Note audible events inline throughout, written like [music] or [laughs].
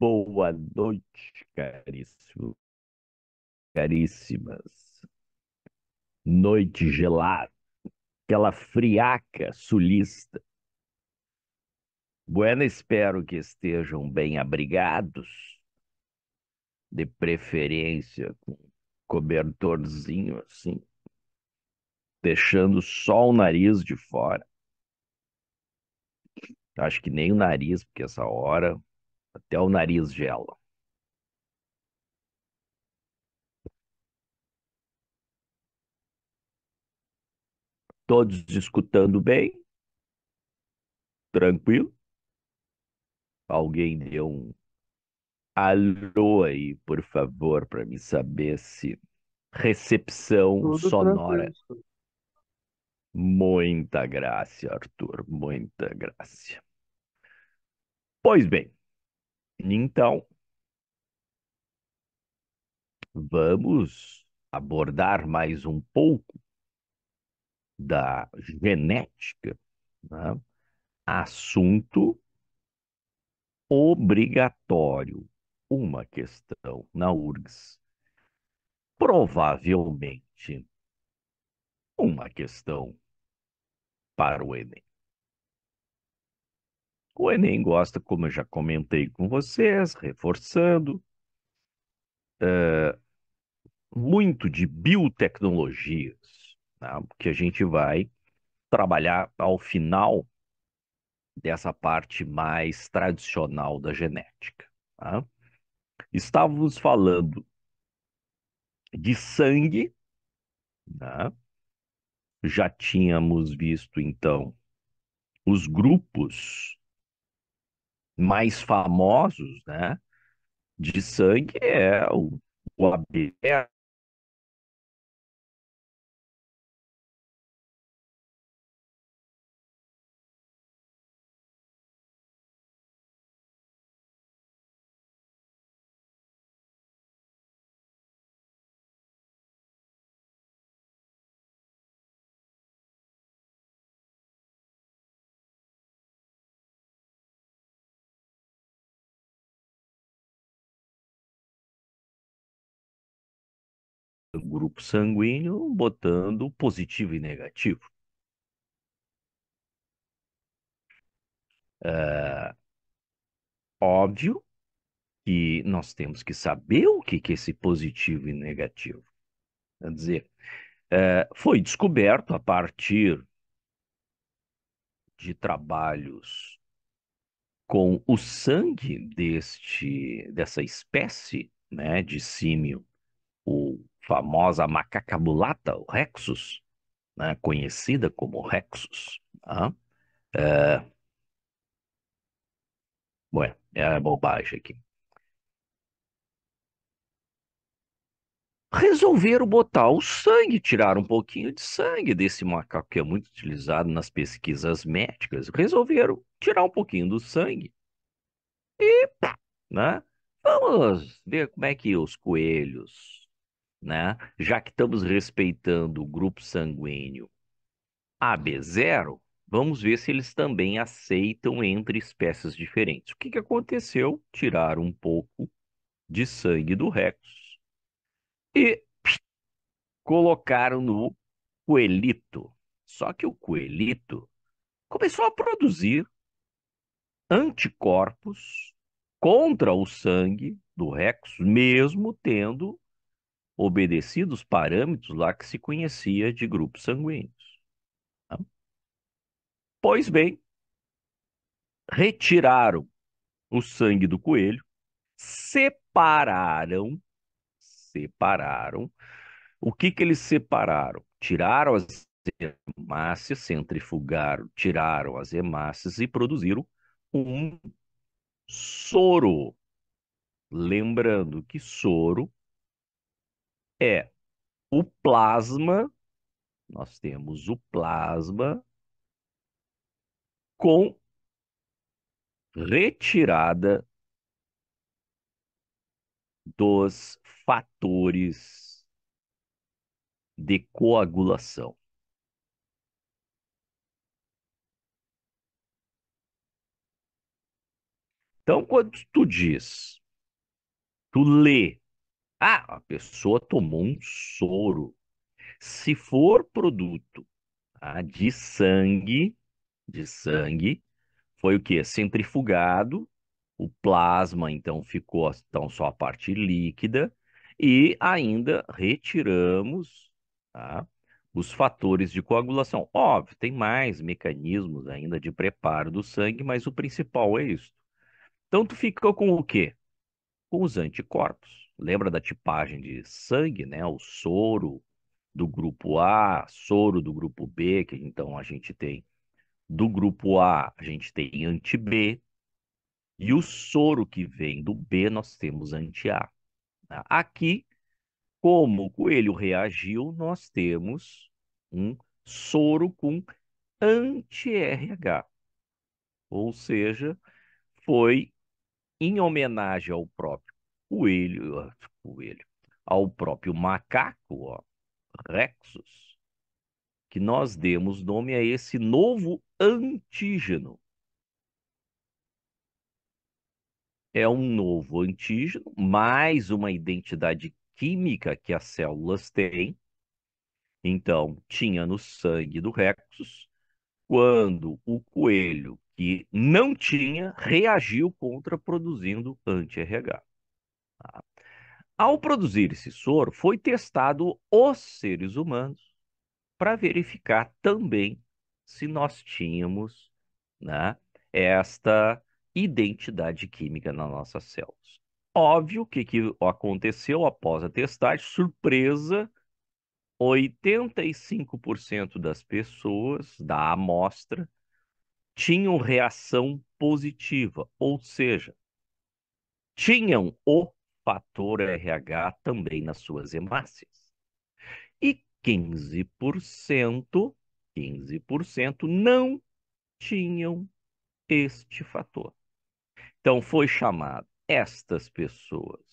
Boa noite, caríssimo. Caríssimas. Noite gelada, aquela friaca sulista. Buena, espero que estejam bem abrigados, de preferência com cobertorzinho assim, deixando só o nariz de fora. Acho que nem o nariz, porque essa hora até o nariz gela. Todos escutando bem? Tranquilo? Alguém deu um alô aí, por favor, para me saber se recepção Tudo sonora. Tranquilo. Muita graça, Arthur, muita graça. Pois bem, então, vamos abordar mais um pouco da genética, né? assunto obrigatório, uma questão na URGS. Provavelmente uma questão para o Enem. O Enem gosta, como eu já comentei com vocês, reforçando, uh, muito de biotecnologias, né? que a gente vai trabalhar ao final dessa parte mais tradicional da genética. Tá? Estávamos falando de sangue, né? já tínhamos visto então os grupos mais famosos, né, de sangue é o, o Abel, grupo sanguíneo botando positivo e negativo. É, óbvio que nós temos que saber o que, que é esse positivo e negativo. Quer dizer, é, foi descoberto a partir de trabalhos com o sangue deste, dessa espécie né, de símio, o famosa macaca mulata, o Rexus, né? conhecida como Rexus. Tá? É... Bom, é bobagem aqui. resolveram botar o sangue, tirar um pouquinho de sangue desse macaco que é muito utilizado nas pesquisas médicas. Resolveram tirar um pouquinho do sangue. E, né? Vamos ver como é que os coelhos né? Já que estamos respeitando o grupo sanguíneo AB0, vamos ver se eles também aceitam entre espécies diferentes. O que, que aconteceu? Tiraram um pouco de sangue do Rex e colocaram no coelito. Só que o coelito começou a produzir anticorpos contra o sangue do Rex, mesmo tendo obedecidos parâmetros lá que se conhecia de grupos sanguíneos. Tá? Pois bem, retiraram o sangue do coelho, separaram, separaram. O que que eles separaram? Tiraram as hemácias, centrifugaram, tiraram as hemácias e produziram um soro. Lembrando que soro é o plasma, nós temos o plasma com retirada dos fatores de coagulação. Então, quando tu diz, tu lê ah, a pessoa tomou um soro. Se for produto tá, de sangue, de sangue, foi o quê? Centrifugado, o plasma então ficou então, só a parte líquida e ainda retiramos tá, os fatores de coagulação. Óbvio, tem mais mecanismos ainda de preparo do sangue, mas o principal é isso. Então tu ficou com o quê? Com os anticorpos. Lembra da tipagem de sangue, né? O soro do grupo A, soro do grupo B, que então a gente tem do grupo A, a gente tem anti-B, e o soro que vem do B, nós temos anti-A. Né? Aqui, como o coelho reagiu, nós temos um soro com anti-RH. Ou seja, foi em homenagem ao próprio coelho, coelho, ao próprio macaco, ó, Rexus, que nós demos nome a esse novo antígeno. É um novo antígeno, mais uma identidade química que as células têm. Então, tinha no sangue do Rexus, quando o coelho que não tinha reagiu contra produzindo anti-RH. Ao produzir esse soro, foi testado os seres humanos para verificar também se nós tínhamos né, esta identidade química nas nossas células. Óbvio que que aconteceu após a testagem, surpresa, 85% das pessoas da amostra tinham reação positiva, ou seja, tinham o fator RH também nas suas hemácias. E 15%, 15% não tinham este fator. Então foi chamado estas pessoas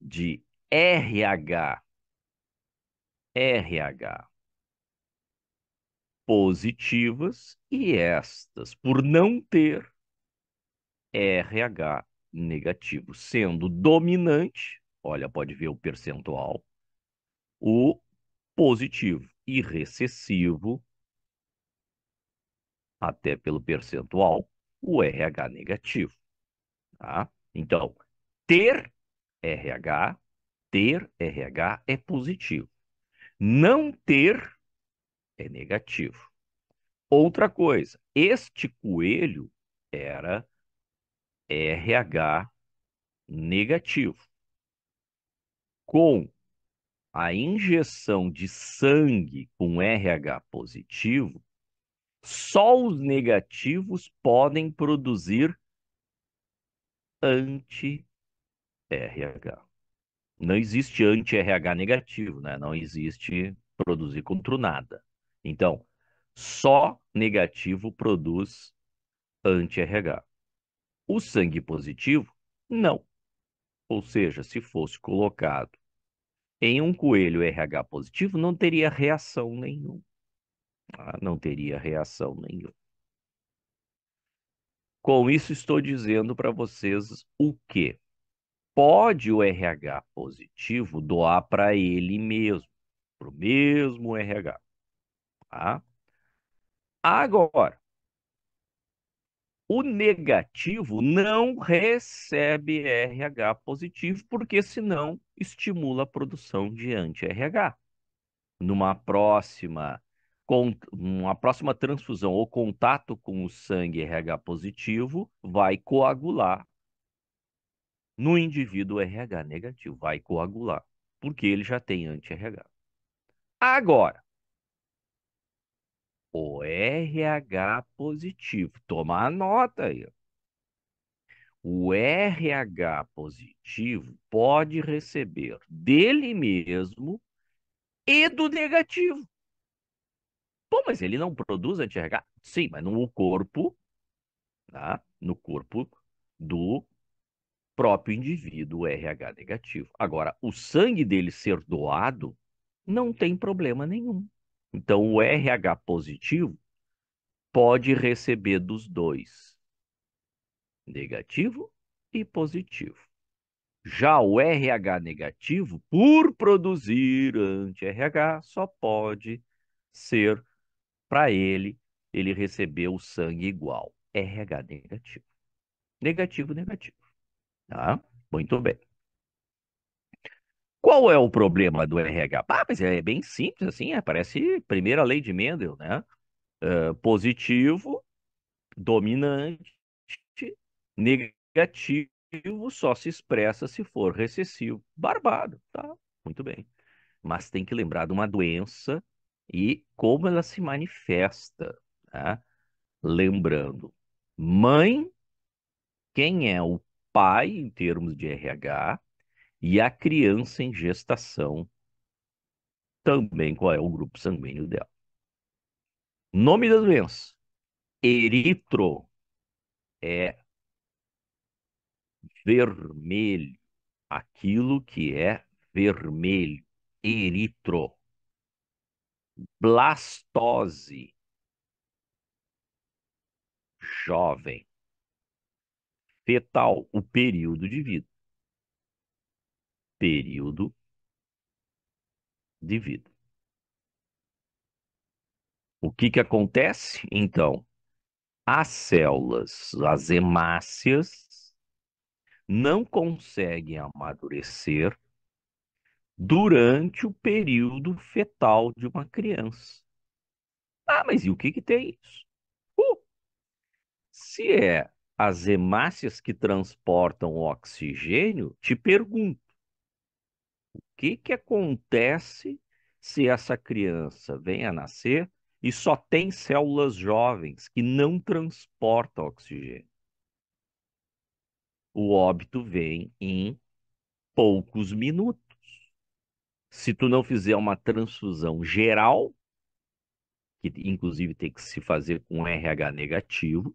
de RH RH positivas e estas por não ter RH negativo. Sendo dominante, olha, pode ver o percentual, o positivo e recessivo, até pelo percentual, o RH negativo. Tá? Então, ter RH, ter RH é positivo. Não ter é negativo. Outra coisa, este coelho era RH negativo. Com a injeção de sangue com RH positivo, só os negativos podem produzir anti-RH. Não existe anti-RH negativo, né? Não existe produzir contra nada. Então, só negativo produz anti-RH. O sangue positivo, não. Ou seja, se fosse colocado em um coelho RH positivo, não teria reação nenhuma. Ah, não teria reação nenhuma. Com isso, estou dizendo para vocês o quê? Pode o RH positivo doar para ele mesmo, para o mesmo RH. Tá? Agora, o negativo não recebe RH positivo, porque senão estimula a produção de anti-RH. Numa próxima, uma próxima transfusão ou contato com o sangue RH positivo, vai coagular no indivíduo RH negativo, vai coagular, porque ele já tem anti-RH. Agora, o RH positivo. Toma a nota aí. O RH positivo pode receber dele mesmo e do negativo. Pô, mas ele não produz anti-RH? Sim, mas no corpo, tá? no corpo do próprio indivíduo RH negativo. Agora, o sangue dele ser doado não tem problema nenhum. Então, o RH positivo pode receber dos dois, negativo e positivo. Já o RH negativo, por produzir anti-RH, só pode ser para ele, ele receber o sangue igual. RH negativo. Negativo, negativo. Tá? Muito bem. Qual é o problema do RH? Ah, mas é bem simples, assim, é, parece primeira lei de Mendel, né? Uh, positivo, dominante, negativo só se expressa se for recessivo. Barbado, tá? Muito bem. Mas tem que lembrar de uma doença e como ela se manifesta, tá? Lembrando, mãe, quem é o pai em termos de RH, e a criança em gestação também qual é o grupo sanguíneo dela. Nome da doença: eritro é vermelho, aquilo que é vermelho, eritro. Blastose, jovem. Fetal, o período de vida período de vida. O que, que acontece? Então, as células, as hemácias, não conseguem amadurecer durante o período fetal de uma criança. Ah, mas e o que, que tem isso? Uh, se é as hemácias que transportam o oxigênio, te pergunto, que, que acontece se essa criança vem a nascer e só tem células jovens que não transportam oxigênio? O óbito vem em poucos minutos. Se tu não fizer uma transfusão geral, que inclusive tem que se fazer com RH negativo,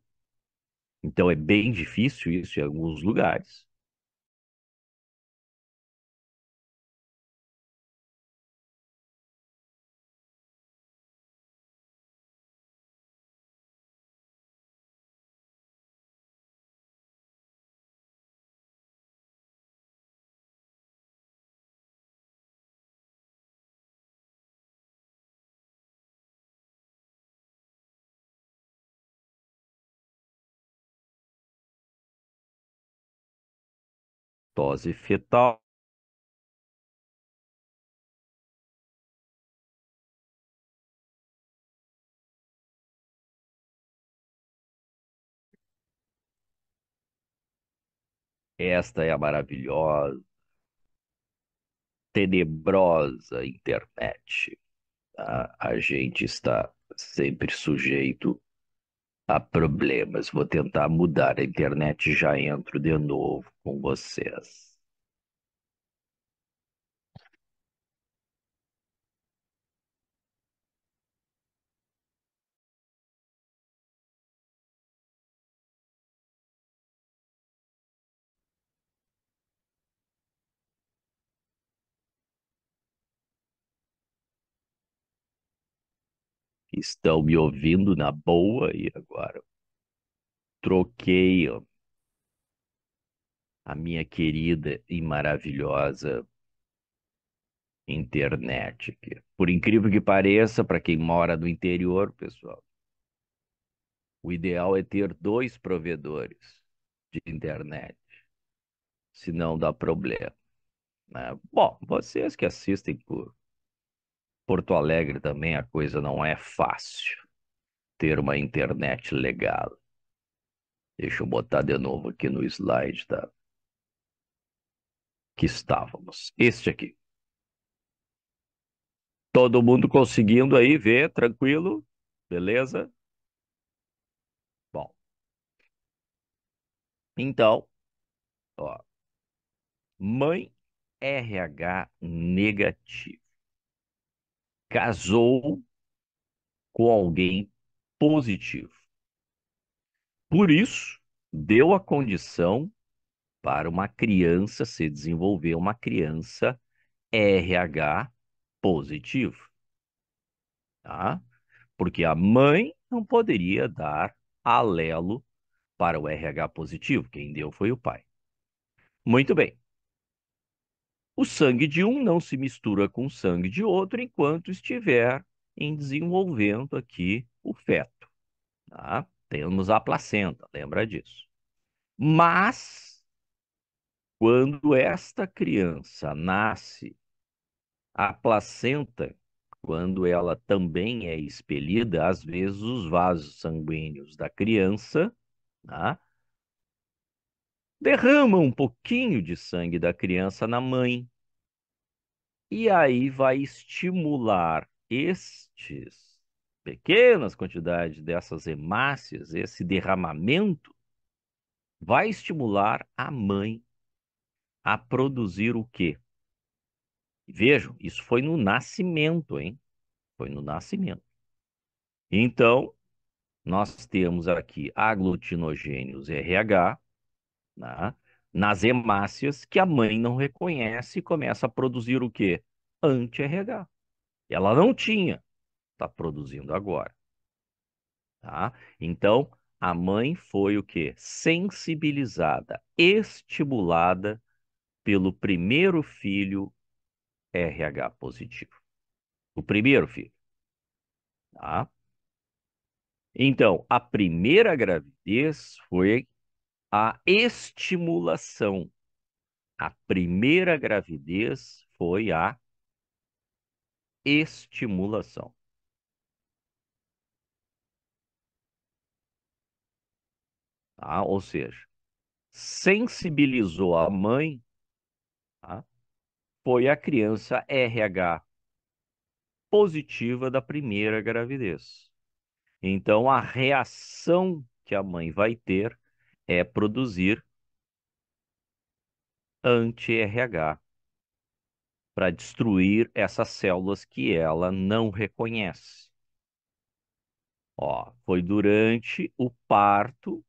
então é bem difícil isso em alguns lugares. dose fetal Esta é a maravilhosa, tenebrosa internet. a gente está sempre sujeito há problemas. Vou tentar mudar a internet, já entro de novo com vocês. estão me ouvindo na boa e agora troquei a minha querida e maravilhosa internet aqui. Por incrível que pareça, para quem mora do interior, pessoal, o ideal é ter dois provedores de internet, senão dá problema. Né? Bom, vocês que assistem por Porto Alegre também a coisa não é fácil. Ter uma internet legal. Deixa eu botar de novo aqui no slide da... que estávamos. Este aqui. Todo mundo conseguindo aí ver, tranquilo? Beleza? Bom. Então, ó. Mãe RH negativo casou com alguém positivo. Por isso, deu a condição para uma criança se desenvolver, uma criança RH positivo. Tá? Porque a mãe não poderia dar alelo para o RH positivo, quem deu foi o pai. Muito bem. O sangue de um não se mistura com o sangue de outro enquanto estiver em desenvolvimento aqui o feto. Tá? Temos a placenta, lembra disso. Mas, quando esta criança nasce, a placenta, quando ela também é expelida, às vezes os vasos sanguíneos da criança tá? derrama um pouquinho de sangue da criança na mãe. E aí vai estimular estes pequenas quantidades dessas hemácias, esse derramamento, vai estimular a mãe a produzir o quê? Vejam, isso foi no nascimento, hein? Foi no nascimento. Então, nós temos aqui aglutinogênios RH, né? nas hemácias que a mãe não reconhece e começa a produzir o quê? Anti-RH. Ela não tinha, está produzindo agora. Tá? Então, a mãe foi o quê? Sensibilizada, estimulada pelo primeiro filho RH positivo. O primeiro filho. Tá? Então, a primeira gravidez foi a estimulação. A primeira gravidez foi a estimulação. Tá? Ou seja, sensibilizou a mãe, tá? foi a criança RH positiva da primeira gravidez. Então, a reação que a mãe vai ter é produzir anti-RH para destruir essas células que ela não reconhece. Ó, foi durante o parto,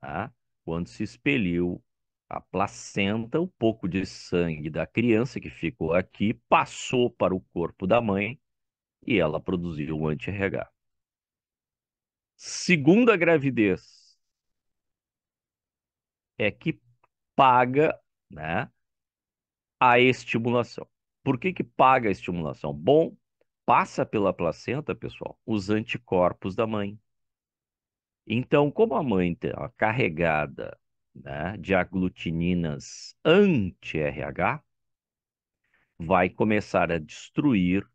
tá? quando se expeliu a placenta, um pouco de sangue da criança que ficou aqui passou para o corpo da mãe e ela produziu o anti-RH. Segunda gravidez, é que paga né, a estimulação. Por que, que paga a estimulação? Bom, passa pela placenta, pessoal, os anticorpos da mãe. Então, como a mãe está carregada né, de aglutininas anti-RH, vai começar a destruir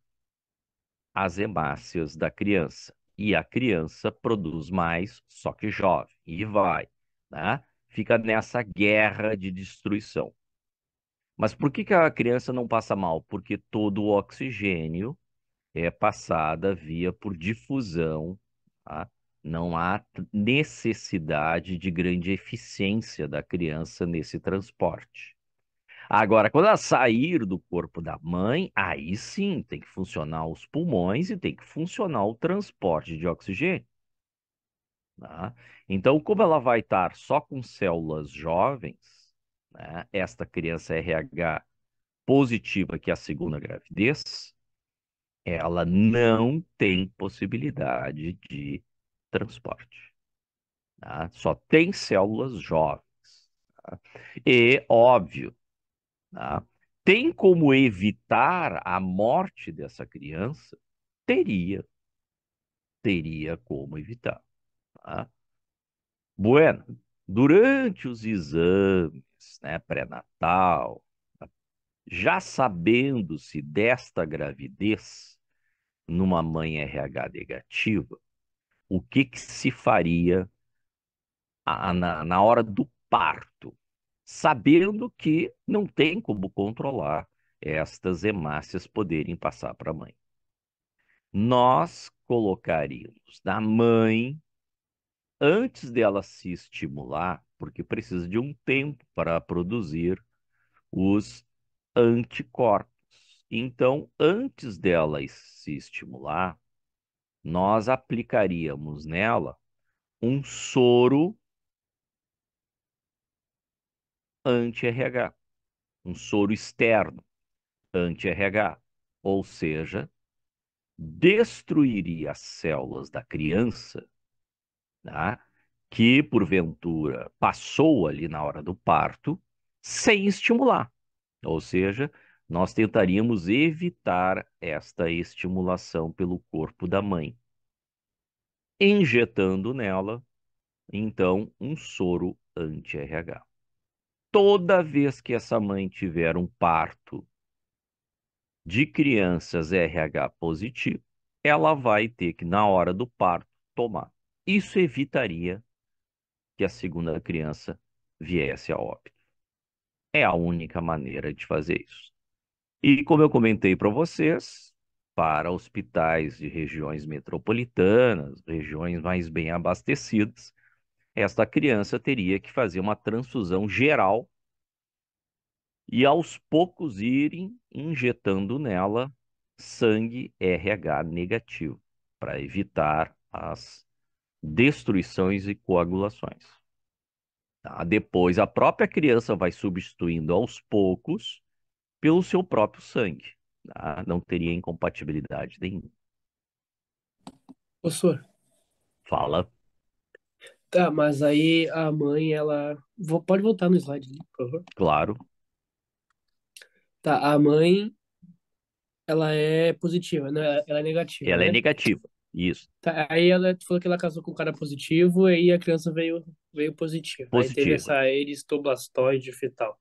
as hemácias da criança. E a criança produz mais, só que jovem, e vai. Né? fica nessa guerra de destruição. Mas por que, que a criança não passa mal? Porque todo o oxigênio é passado via por difusão, tá? não há necessidade de grande eficiência da criança nesse transporte. Agora, quando ela sair do corpo da mãe, aí sim tem que funcionar os pulmões e tem que funcionar o transporte de oxigênio. Né? Então, como ela vai estar só com células jovens, né? esta criança RH positiva, que é a segunda gravidez, ela não tem possibilidade de transporte. Tá? Só tem células jovens. Tá? E, óbvio, tá? tem como evitar a morte dessa criança? Teria. Teria como evitar. Tá? Bueno, durante os exames né, pré-natal, já sabendo-se desta gravidez numa mãe RH negativa, o que, que se faria a, na, na hora do parto? Sabendo que não tem como controlar estas hemácias poderem passar para a mãe. Nós colocaríamos na mãe antes dela se estimular, porque precisa de um tempo para produzir os anticorpos. Então, antes dela se estimular, nós aplicaríamos nela um soro anti-RH, um soro externo anti-RH, ou seja, destruiria as células da criança né, que porventura passou ali na hora do parto sem estimular. Ou seja, nós tentaríamos evitar esta estimulação pelo corpo da mãe, injetando nela, então, um soro anti-RH. Toda vez que essa mãe tiver um parto de crianças RH positivo, ela vai ter que, na hora do parto, tomar isso evitaria que a segunda criança viesse a óbito. É a única maneira de fazer isso. E como eu comentei para vocês, para hospitais de regiões metropolitanas, regiões mais bem abastecidas, esta criança teria que fazer uma transfusão geral e aos poucos irem injetando nela sangue RH negativo para evitar as destruições e coagulações. Tá? Depois, a própria criança vai substituindo aos poucos pelo seu próprio sangue. Tá? Não teria incompatibilidade nenhuma. Professor. Fala. Tá, mas aí a mãe, ela. Pode voltar no slide, né, por favor? Claro. Tá, a mãe, ela é positiva, né? Ela é negativa. Ela é né? é negativa. Isso. Tá, aí ela falou que ela casou com um cara positivo, e aí a criança veio, veio positiva. Positivo. Aí teve essa eristoblastose fetal.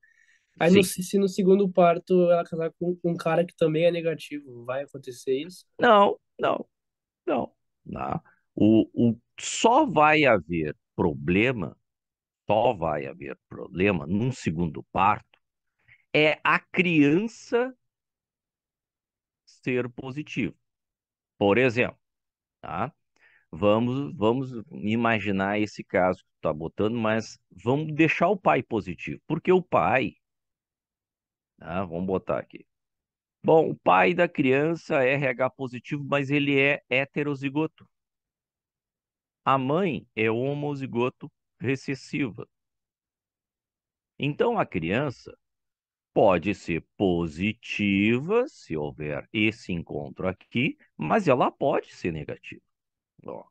Aí no, se no segundo parto ela casar com um cara que também é negativo, vai acontecer isso? Não, não, não. não. O, o, só vai haver problema, só vai haver problema num segundo parto, é a criança ser positiva. Por exemplo, tá? Vamos, vamos imaginar esse caso que tu tá botando, mas vamos deixar o pai positivo, porque o pai, tá? Vamos botar aqui. Bom, o pai da criança é RH positivo, mas ele é heterozigoto. A mãe é homozigoto recessiva. Então a criança pode ser positiva se houver esse encontro aqui, mas ela pode ser negativa. Ó.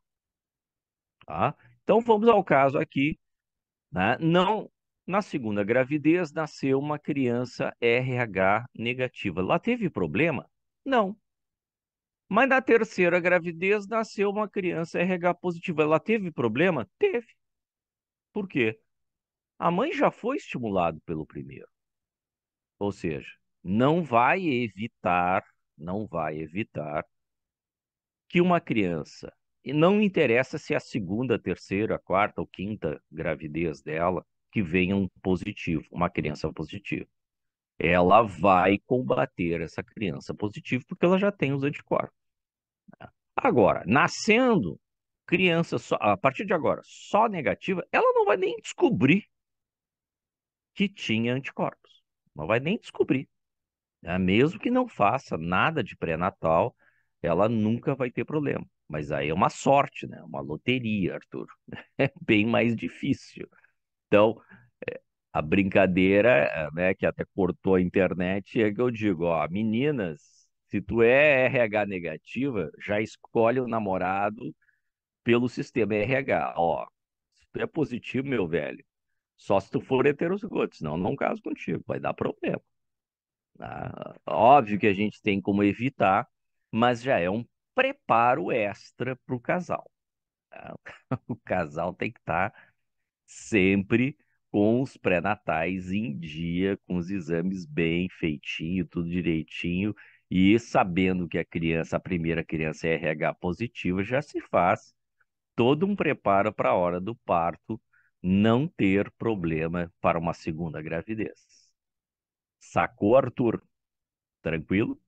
Tá? Então vamos ao caso aqui. Né? Não, na segunda gravidez nasceu uma criança RH negativa. Ela teve problema? Não. Mas na terceira gravidez nasceu uma criança RH positiva. Ela teve problema? Teve. Por quê? A mãe já foi estimulada pelo primeiro. Ou seja, não vai evitar, não vai evitar que uma criança, e não interessa se é a segunda, terceira, quarta ou quinta gravidez dela, que venha um positivo, uma criança positiva. Ela vai combater essa criança positiva porque ela já tem os anticorpos. Né? Agora, nascendo criança só, a partir de agora só negativa, ela não vai nem descobrir que tinha anticorpos. Não vai nem descobrir. Né? Mesmo que não faça nada de pré-natal, ela nunca vai ter problema. Mas aí é uma sorte, né? Uma loteria, Arthur. [laughs] É bem mais difícil. Então, é, a brincadeira, né, que até cortou a internet, é que eu digo, ó, meninas, se tu é RH negativa, já escolhe o namorado pelo sistema RH. Ó, se tu é positivo, meu velho, só se tu for heterozigoto, senão não caso contigo, vai dar problema. Ah, óbvio que a gente tem como evitar, mas já é um preparo extra para o casal. Ah, [laughs] o casal tem que estar tá sempre com os pré-natais em dia, com os exames bem feitinho, tudo direitinho, e sabendo que a criança, a primeira criança é RH positiva, já se faz todo um preparo para a hora do parto não ter problema para uma segunda gravidez. Sacou, Arthur? Tranquilo?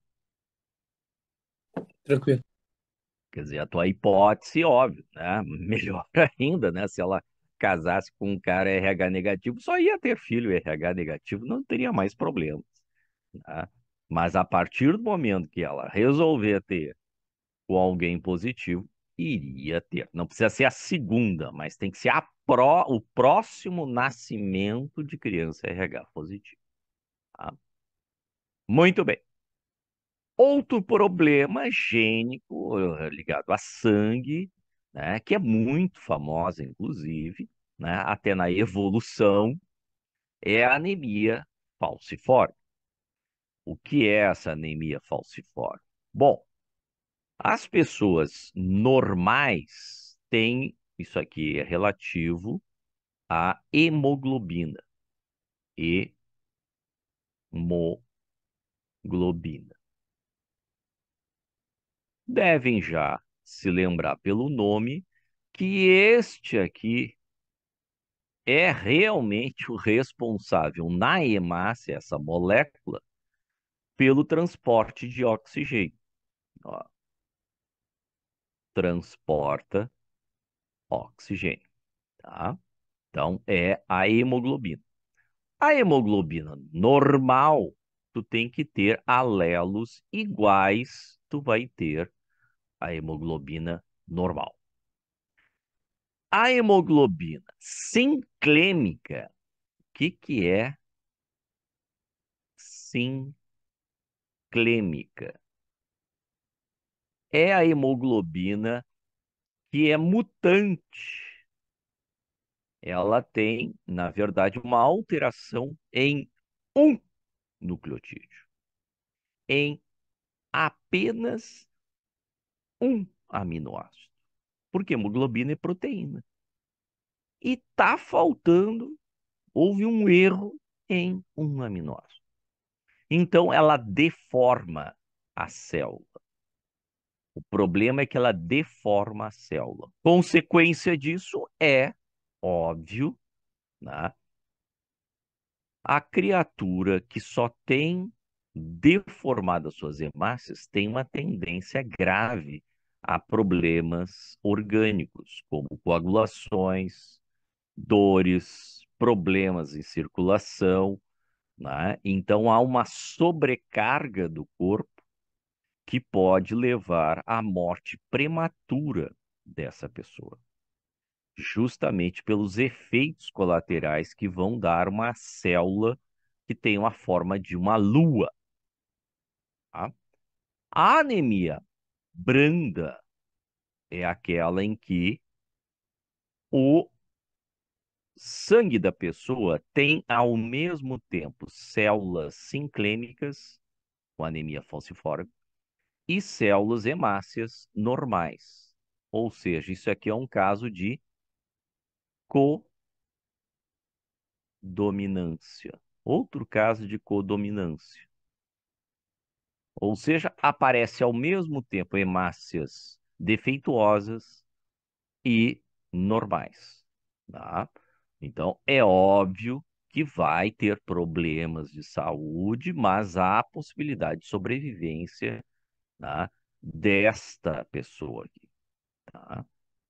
Tranquilo. Quer dizer, a tua hipótese, óbvio, né? [laughs] Melhor ainda, né? Se ela casasse com um cara RH negativo, só ia ter filho RH negativo, não teria mais problemas. Né? Mas a partir do momento que ela resolver ter com alguém positivo, iria ter. Não precisa ser a segunda, mas tem que ser a pró, o próximo nascimento de criança RH positivo. Tá? Muito bem. Outro problema gênico eh, ligado a sangue, né, que é muito famosa, inclusive, né, até na evolução, é a anemia falciforme. O que é essa anemia falciforme? Bom, as pessoas normais têm, isso aqui é relativo à hemoglobina. Hemoglobina. Devem já se lembrar pelo nome que este aqui é realmente o responsável na hemácia, essa molécula, pelo transporte de oxigênio. Ó, transporta oxigênio, tá? Então é a hemoglobina. A hemoglobina normal, tu tem que ter alelos iguais, tu vai ter a hemoglobina normal. A hemoglobina sinclêmica, o que, que é sinclêmica? é a hemoglobina que é mutante. Ela tem, na verdade, uma alteração em um nucleotídeo, em apenas um aminoácido, porque hemoglobina é proteína. E está faltando, houve um erro em um aminoácido. Então, ela deforma a célula. O problema é que ela deforma a célula. Consequência disso é, óbvio, né? a criatura que só tem deformado as suas hemácias tem uma tendência grave a problemas orgânicos, como coagulações, dores, problemas em circulação. Né? Então, há uma sobrecarga do corpo que pode levar à morte prematura dessa pessoa, justamente pelos efeitos colaterais que vão dar uma célula que tem uma forma de uma lua. Tá? A anemia branda é aquela em que o sangue da pessoa tem, ao mesmo tempo, células sinclêmicas, com anemia falciforme, e células hemácias normais. Ou seja, isso aqui é um caso de codominância. Outro caso de codominância. Ou seja, aparece ao mesmo tempo hemácias defeituosas e normais. Tá? Então, é óbvio que vai ter problemas de saúde, mas há a possibilidade de sobrevivência tá? desta pessoa aqui. Tá?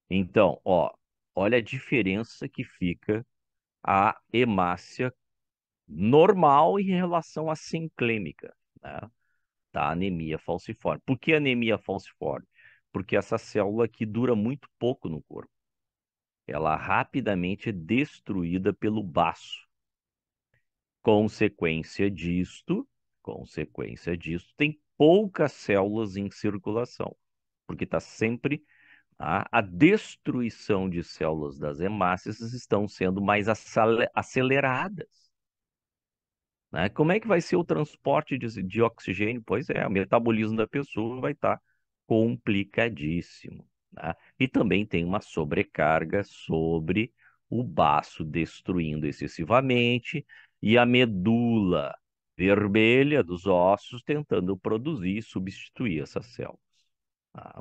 Então, ó, olha a diferença que fica a hemácia normal em relação à sinclêmica, né? da tá? anemia falciforme. Por que anemia falciforme? Porque essa célula aqui dura muito pouco no corpo. Ela rapidamente é destruída pelo baço. Consequência disto, consequência disto, tem poucas células em circulação, porque está sempre a, destruição de células das hemácias estão sendo mais aceleradas. Né? Como é que vai ser o transporte de, de oxigênio? Pois é, o metabolismo da pessoa vai estar tá complicadíssimo. Né? E também tem uma sobrecarga sobre o baço, destruindo excessivamente, e a medula vermelha dos ossos, tentando produzir e substituir essas células. Tá?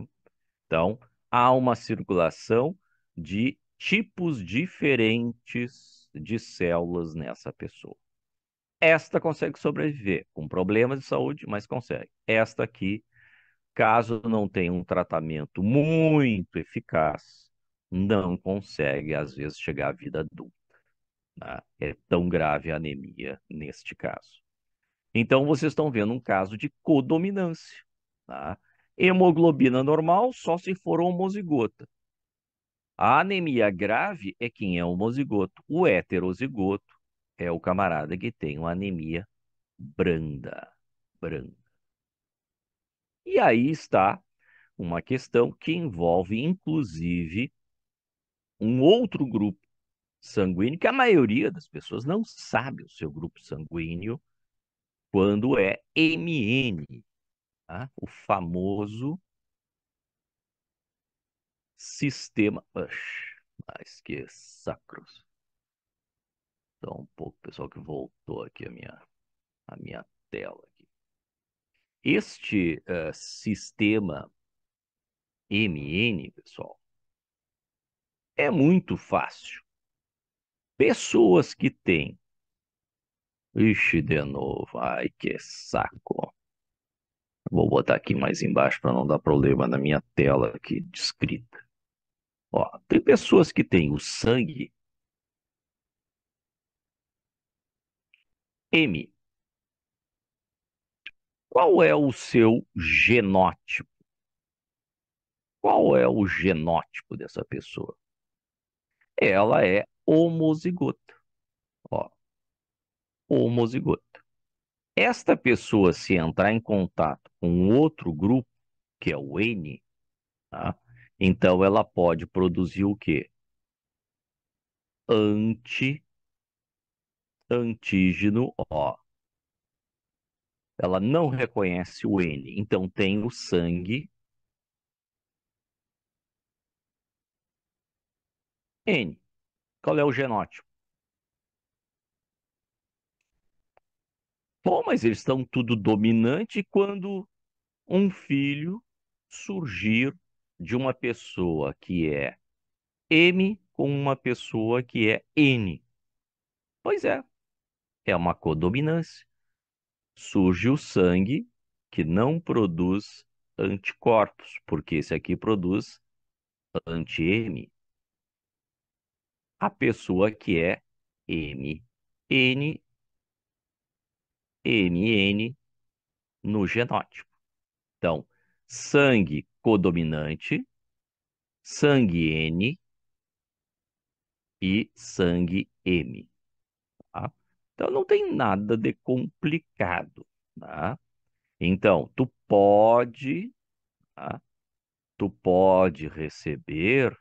Então, há uma circulação de tipos diferentes de células nessa pessoa. Esta consegue sobreviver com problemas de saúde, mas consegue. Esta aqui, caso não tenha um tratamento muito eficaz, não consegue, às vezes, chegar à vida adulta. Né? É tão grave a anemia neste caso. Então, vocês estão vendo um caso de codominância. Tá? Hemoglobina normal só se for homozigota. A anemia grave é quem é homozigoto. O heterozigoto é o camarada que tem uma anemia branda. branda. E aí está uma questão que envolve, inclusive, um outro grupo sanguíneo que a maioria das pessoas não sabe o seu grupo sanguíneo quando é MN, tá? o famoso sistema. Oxe, mas que sacros. Então, um pouco, pessoal, que voltou aqui a minha, a minha tela. Aqui. Este uh, sistema MN, pessoal, é muito fácil. Pessoas que têm Ixi, de novo. Ai, que saco. Vou botar aqui mais embaixo para não dar problema na minha tela aqui de escrita. Ó, tem pessoas que têm o sangue M. Qual é o seu genótipo? Qual é o genótipo dessa pessoa? Ela é homozigota. Ó, ou mozigota. Esta pessoa, se entrar em contato com outro grupo, que é o N, tá? então ela pode produzir o quê? Anti, antígeno O. Ela não reconhece o N, então tem o sangue N. Qual é o genótipo? Pô, mas eles estão tudo dominante quando um filho surgir de uma pessoa que é M com uma pessoa que é N. Pois é, é uma codominância. Surge o sangue que não produz anticorpos, porque esse aqui produz anti-M. A pessoa que é M N Mn no genótipo. Então, sangue codominante, sangue N e sangue M. Tá? Então, não tem nada de complicado. Tá? Então, tu pode, tá? tu pode receber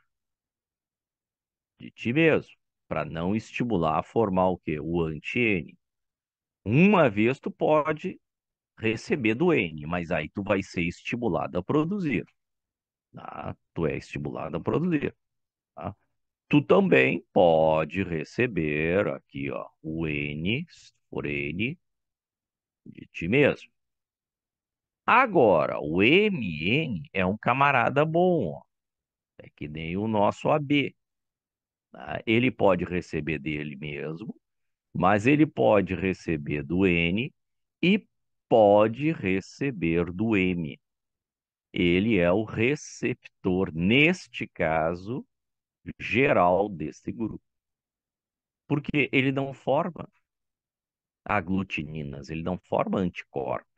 de ti mesmo, para não estimular a formar o quê? O anti-N. Uma vez tu pode receber do N, mas aí tu vai ser estimulado a produzir. Tá? Tu é estimulado a produzir. Tá? Tu também pode receber aqui ó, o N por N de ti mesmo. Agora, o MN é um camarada bom, ó. é que nem o nosso AB. Tá? Ele pode receber dele mesmo mas ele pode receber do N e pode receber do M. Ele é o receptor, neste caso, geral deste grupo. Porque ele não forma aglutininas, ele não forma anticorpos.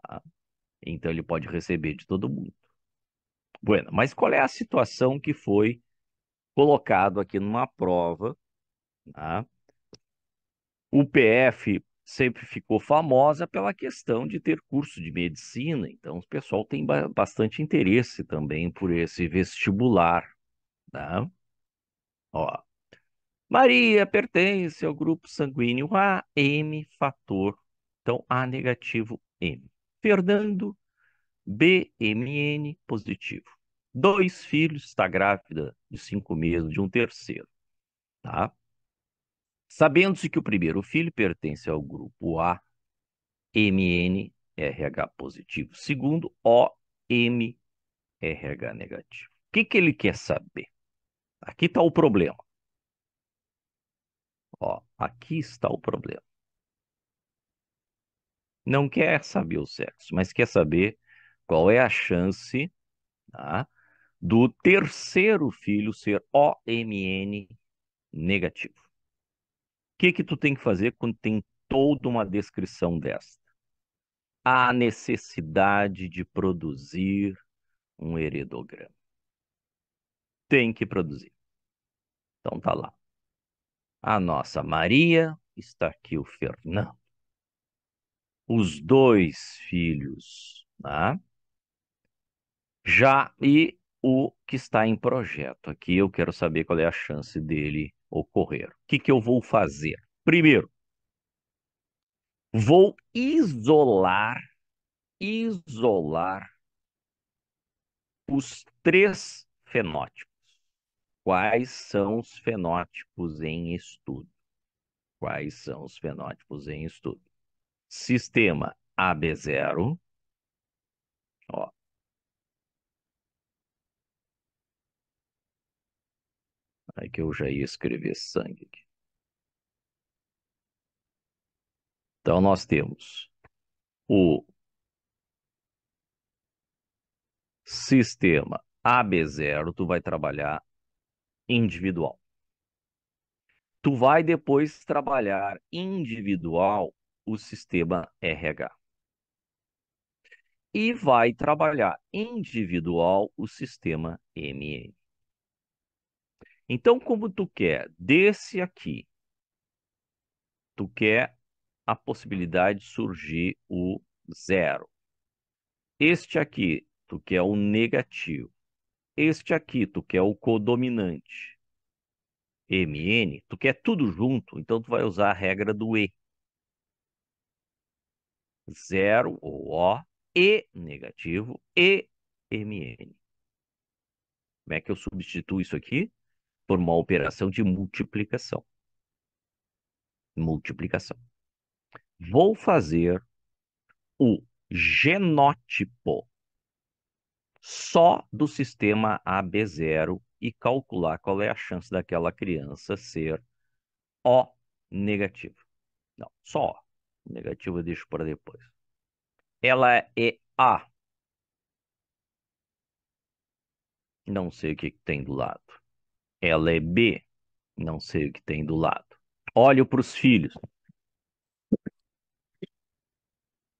Tá? Então ele pode receber de todo mundo. Bueno, mas qual é a situação que foi colocado aqui numa prova tá? O PF sempre ficou famosa pela questão de ter curso de medicina, então o pessoal tem bastante interesse também por esse vestibular. Tá? Ó. Maria pertence ao grupo sanguíneo A, M fator, então A negativo M. Fernando, BMN positivo. Dois filhos, está grávida de cinco meses de um terceiro. Tá? Sabendo-se que o primeiro filho pertence ao grupo A, MNRH positivo, segundo OMRH negativo. O que, que ele quer saber? Aqui está o problema. Ó, aqui está o problema. Não quer saber o sexo, mas quer saber qual é a chance tá, do terceiro filho ser OMN negativo que que tu tem que fazer quando tem toda uma descrição desta? A necessidade de produzir um heredograma. Tem que produzir. Então tá lá. A nossa Maria está aqui o Fernando. Os dois filhos, tá? Já e o que está em projeto aqui, eu quero saber qual é a chance dele ocorrer. O que, que eu vou fazer? Primeiro, vou isolar, isolar os três fenótipos. Quais são os fenótipos em estudo? Quais são os fenótipos em estudo? Sistema AB0, ó, É que eu já ia escrever sangue aqui. Então, nós temos o sistema AB0, tu vai trabalhar individual. Tu vai depois trabalhar individual o sistema RH. E vai trabalhar individual o sistema MN. Então, como tu quer desse aqui, tu quer a possibilidade de surgir o zero. Este aqui, tu quer o negativo. Este aqui, tu quer o codominante. MN, tu quer tudo junto, então tu vai usar a regra do E. Zero ou O, E negativo e MN. Como é que eu substituo isso aqui? por uma operação de multiplicação. Multiplicação. Vou fazer o genótipo só do sistema AB0 e calcular qual é a chance daquela criança ser O negativo. Não, só O negativo eu deixo para depois. Ela é A. Não sei o que, que tem do lado. Ela é B. Não sei o que tem do lado. Olho para os filhos.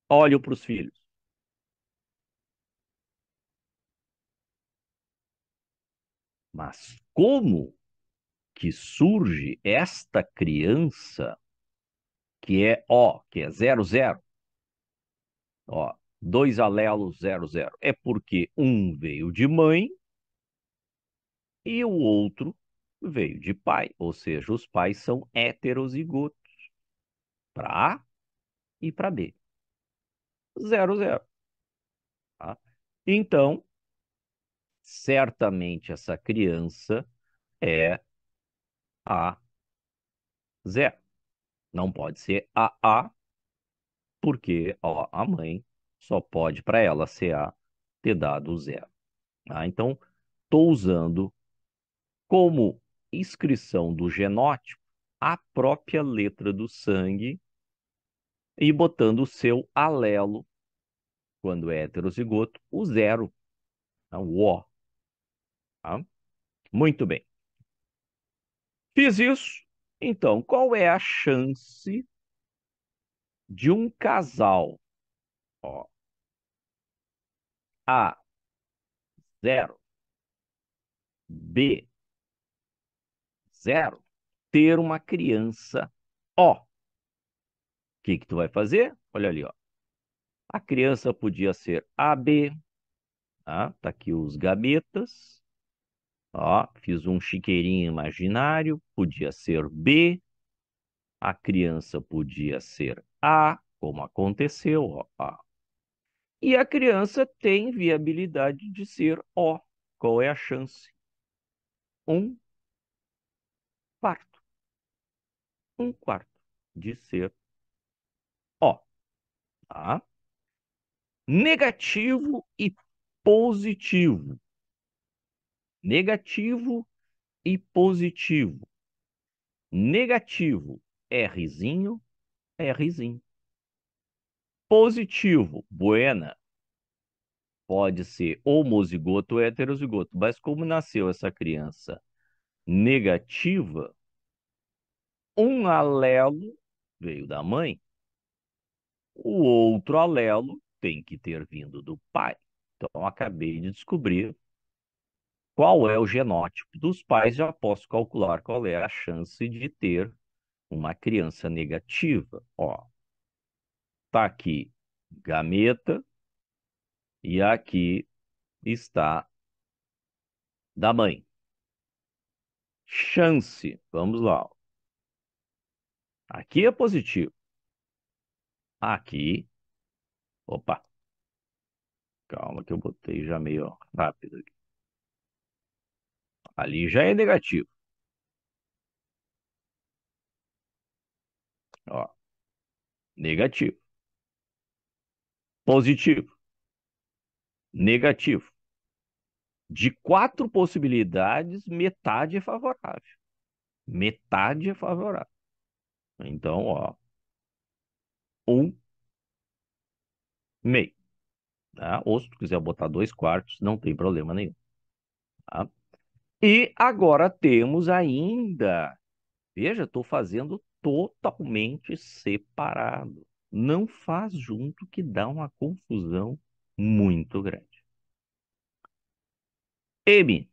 Olho para os filhos. Mas como que surge esta criança que é O, que é 00? Ó, dois alelos 00. É porque um veio de mãe e o outro veio de pai, ou seja, os pais são heterozigotos para A e para B. Zero, zero. Tá? Então, certamente essa criança é A zero. Não pode ser AA, porque ó, a mãe só pode para ela ser A ter dado zero. Tá? Então, estou usando como inscrição do genótipo, a própria letra do sangue e botando o seu alelo, quando é heterozigoto, o zero, tá? o O. Tá? Muito bem. Fiz isso. Então, qual é a chance de um casal? Ó, a, zero. B, zero ter uma criança O. O que, que tu vai fazer? Olha ali, ó. A criança podia ser AB, tá? tá aqui os gametas, ó, fiz um chiqueirinho imaginário, podia ser B, a criança podia ser A, como aconteceu, ó, A. E a criança tem viabilidade de ser O. Qual é a chance? 1 um quarto de ser O. Tá? Negativo e positivo. Negativo e positivo. Negativo, Rzinho, Rzinho. Positivo, buena. Pode ser homozigoto ou heterozigoto, mas como nasceu essa criança negativa, um alelo veio da mãe, o outro alelo tem que ter vindo do pai. Então, acabei de descobrir qual é o genótipo dos pais, já posso calcular qual é a chance de ter uma criança negativa. Ó, tá aqui gameta e aqui está da mãe. Chance, vamos lá. Aqui é positivo. Aqui. Opa. Calma que eu botei já meio rápido aqui. Ali já é negativo. Ó. Negativo. Positivo. Negativo. De quatro possibilidades, metade é favorável. Metade é favorável. Então, ó, um meio. Tá? Ou se tu quiser botar dois quartos, não tem problema nenhum. Tá? E agora temos ainda, veja, estou fazendo totalmente separado. Não faz junto que dá uma confusão muito grande. M.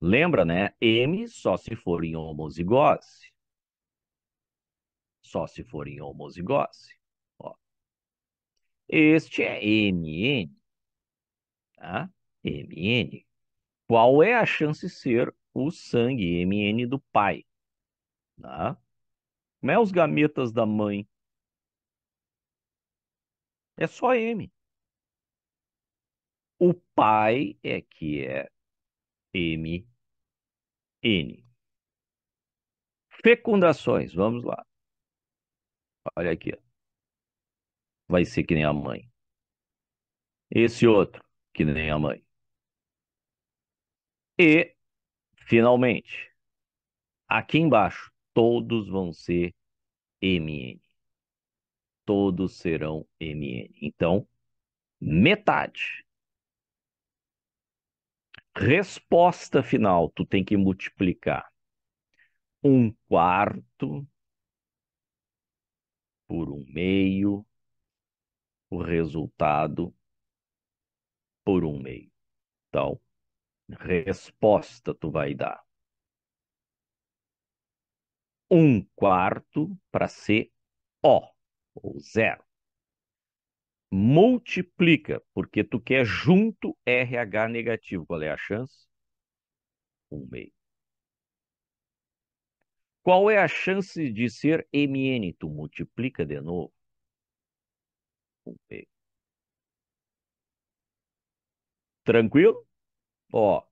Lembra, né? M só se for em homozigose só se for em homozigose. Ó. Este é MN. Tá? MN. Qual é a chance de ser o sangue MN do pai? Tá? Como é os gametas da mãe? É só M. O pai é que é MN. Fecundações, vamos lá. Olha aqui. Vai ser que nem a mãe. Esse outro, que nem a mãe. E, finalmente, aqui embaixo, todos vão ser MN. Todos serão MN. Então, metade. Resposta final, tu tem que multiplicar um quarto por um meio, o resultado por um meio. Então, resposta tu vai dar. Um quarto para ser O, ou zero. Multiplica, porque tu quer junto RH negativo. Qual é a chance? Um meio. Qual é a chance de ser MN? Tu multiplica de novo. Tranquilo? Ó,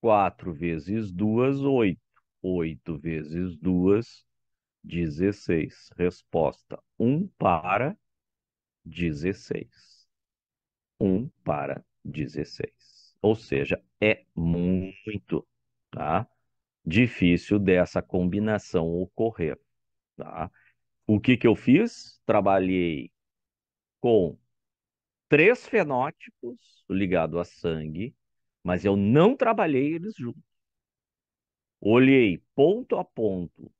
4 vezes 2, 8. 8 vezes 2, 16. Resposta 1 para 16. 1 para 16. Ou seja, é muito, tá? difícil dessa combinação ocorrer. Tá? O que, que eu fiz? Trabalhei com três fenótipos ligados a sangue, mas eu não trabalhei eles juntos. Olhei ponto a ponto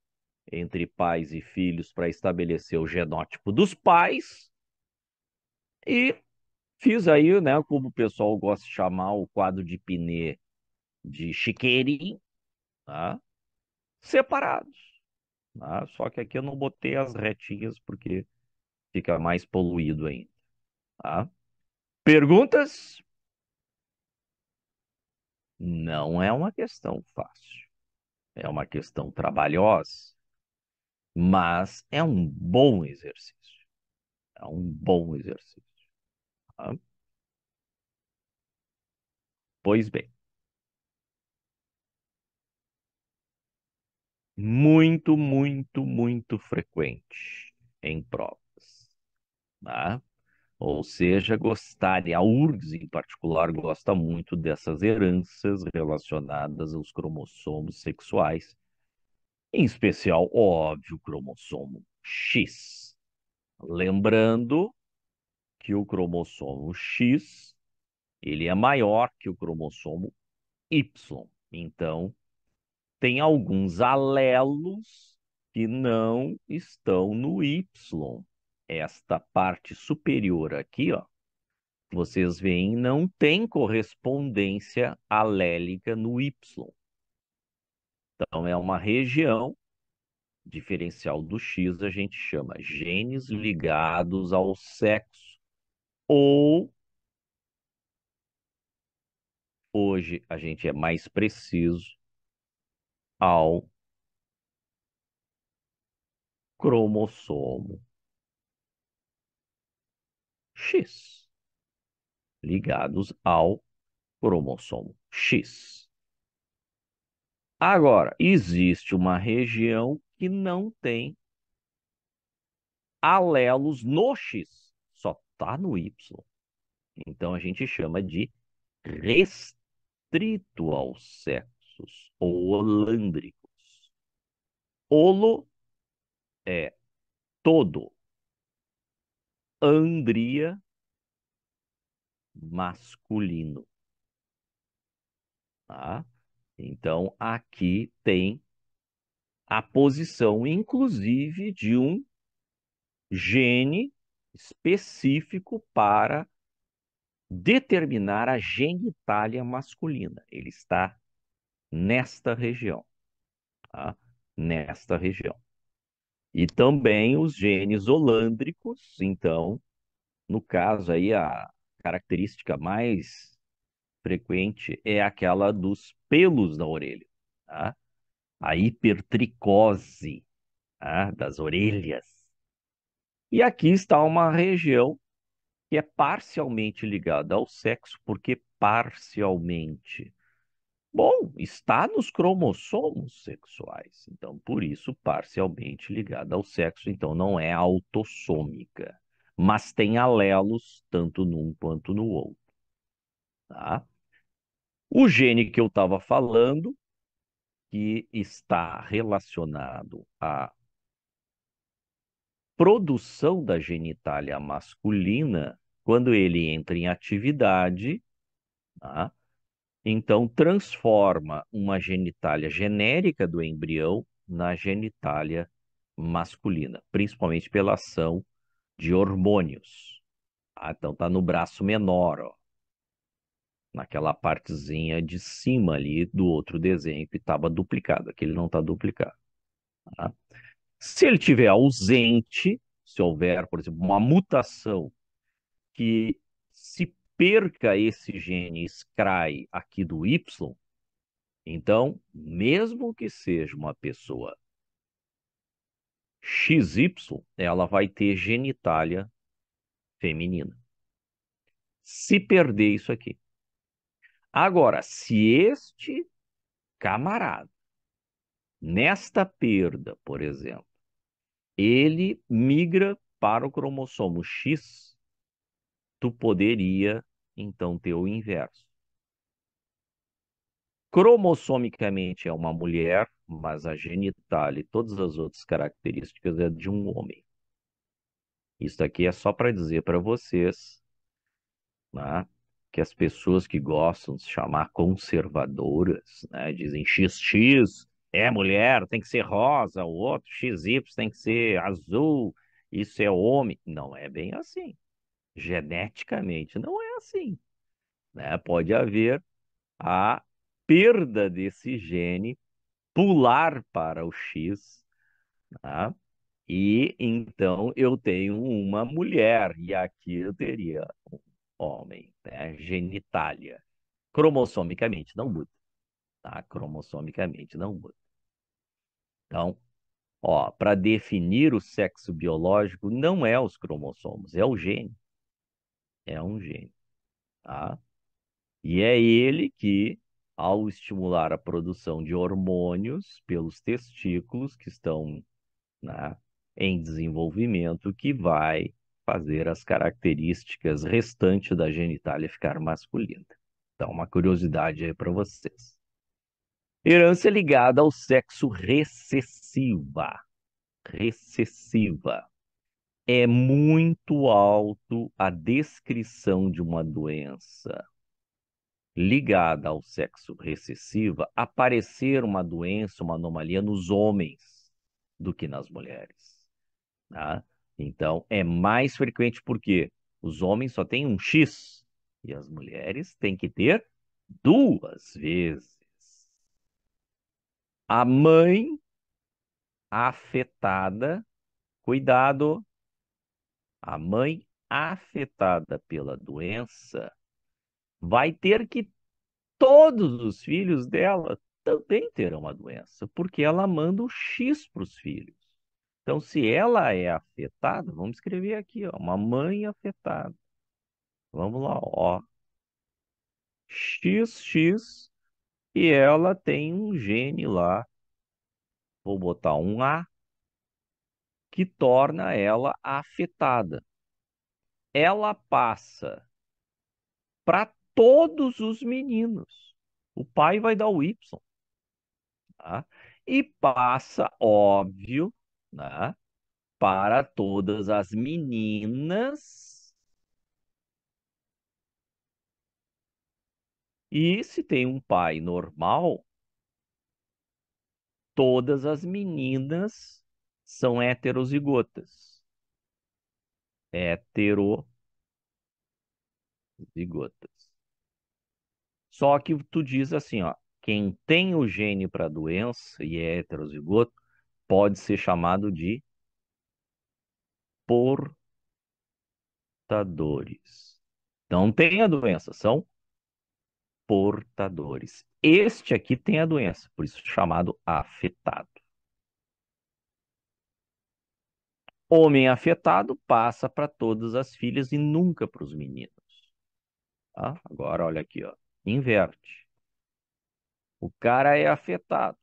entre pais e filhos para estabelecer o genótipo dos pais e fiz aí, né, como o pessoal gosta de chamar o quadro de Pinet de chiqueirinho, Tá? Separados. Tá? Só que aqui eu não botei as retinhas porque fica mais poluído ainda. Tá? Perguntas? Não é uma questão fácil. É uma questão trabalhosa, mas é um bom exercício. É um bom exercício. Tá? Pois bem. muito, muito, muito frequente em provas. Tá? Ou seja, gostarem, a URGS em particular gosta muito dessas heranças relacionadas aos cromossomos sexuais, em especial, óbvio, o cromossomo X. Lembrando que o cromossomo X ele é maior que o cromossomo Y. Então, tem alguns alelos que não estão no Y. Esta parte superior aqui, ó, vocês veem, não tem correspondência alélica no Y. Então, é uma região diferencial do X, a gente chama genes ligados ao sexo. Ou, hoje a gente é mais preciso, ao cromossomo X, ligados ao cromossomo X. Agora, existe uma região que não tem alelos no X, só está no Y. Então a gente chama de restrito ao século ou holândricos. Olo é todo. Andria, masculino. Tá? Então, aqui tem a posição, inclusive, de um gene específico para determinar a genitália masculina. Ele está nesta região. Tá? Nesta região. E também os genes holândricos, então, no caso aí, a característica mais frequente é aquela dos pelos da orelha, tá? a hipertricose tá? das orelhas. E aqui está uma região que é parcialmente ligada ao sexo, porque parcialmente, Bom, está nos cromossomos sexuais, então por isso parcialmente ligada ao sexo, então não é autossômica, mas tem alelos tanto num quanto no outro. Tá? O gene que eu estava falando, que está relacionado à produção da genitália masculina, quando ele entra em atividade, tá? Então, transforma uma genitália genérica do embrião na genitália masculina, principalmente pela ação de hormônios. Ah, então, tá no braço menor, ó, naquela partezinha de cima ali do outro desenho que estava duplicado. Aqui ele não está duplicado. Tá? Se ele tiver ausente, se houver, por exemplo, uma mutação que perca esse gene SCRAI aqui do Y, então, mesmo que seja uma pessoa XY, ela vai ter genitália feminina. Se perder isso aqui. Agora, se este camarada, nesta perda, por exemplo, ele migra para o cromossomo X, tu poderia então ter o inverso. Cromossomicamente é uma mulher, mas a genital e todas as outras características é de um homem. Isso aqui é só para dizer para vocês né, que as pessoas que gostam de se chamar conservadoras, né, dizem XX é mulher, tem que ser rosa, o outro XY tem que ser azul, isso é homem. Não é bem assim geneticamente. Não é assim. Né? Pode haver a perda desse gene, pular para o X, tá? e então eu tenho uma mulher, e aqui eu teria um homem, né? genitália. Cromossomicamente não muda. Tá? Cromossomicamente não muda. Então, ó, para definir o sexo biológico não é os cromossomos, é o gene é um gênio, tá? E é ele que, ao estimular a produção de hormônios pelos testículos que estão né, em desenvolvimento, que vai fazer as características restantes da genitália ficar masculina. Então, uma curiosidade aí para vocês. Herança ligada ao sexo recessiva. Recessiva é muito alto a descrição de uma doença ligada ao sexo recessiva aparecer uma doença, uma anomalia nos homens do que nas mulheres. Tá? Então, é mais frequente porque os homens só têm um X e as mulheres têm que ter duas vezes. A mãe afetada, cuidado, a mãe afetada pela doença vai ter que todos os filhos dela também terão a doença, porque ela manda o X para os filhos. Então, se ela é afetada, vamos escrever aqui, ó, uma mãe afetada. Vamos lá, ó. XX, e ela tem um gene lá. Vou botar um A, que torna ela afetada. Ela passa para todos os meninos. O pai vai dar o Y. Tá? E passa, óbvio, né, para todas as meninas. E se tem um pai normal, todas as meninas são heterozigotas. Heterozigotas. Só que tu diz assim, ó, quem tem o gene para doença e é heterozigoto pode ser chamado de portadores. Não tem a doença, são portadores. Este aqui tem a doença, por isso chamado afetado. homem afetado passa para todas as filhas e nunca para os meninos. Tá? Agora, olha aqui, ó, inverte. O cara é afetado.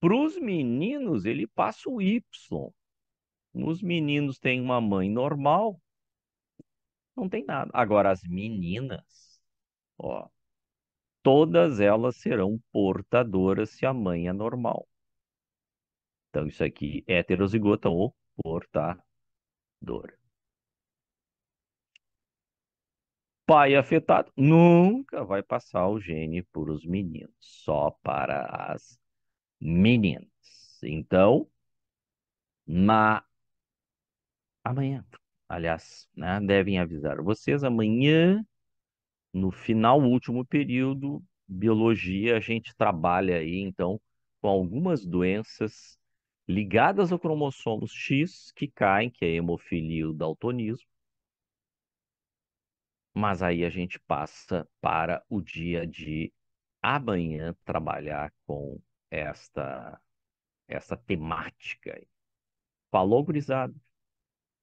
Para os meninos, ele passa o Y. Os meninos têm uma mãe normal, não tem nada. Agora, as meninas, ó, todas elas serão portadoras se a mãe é normal. Então, isso aqui é heterozigota ou portador. Pai afetado nunca vai passar o gene para os meninos, só para as meninas. Então, na amanhã, aliás, né, devem avisar vocês amanhã, no final último período, biologia a gente trabalha aí então com algumas doenças ligadas ao cromossomo X que caem, que é hemofilia e o daltonismo. Mas aí a gente passa para o dia de amanhã trabalhar com esta essa temática. Falou, gurizada?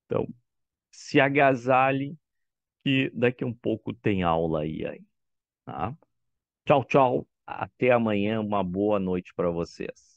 Então, se agasalhe que daqui um pouco tem aula aí. aí tá? Tchau, tchau. Até amanhã. Uma boa noite para vocês.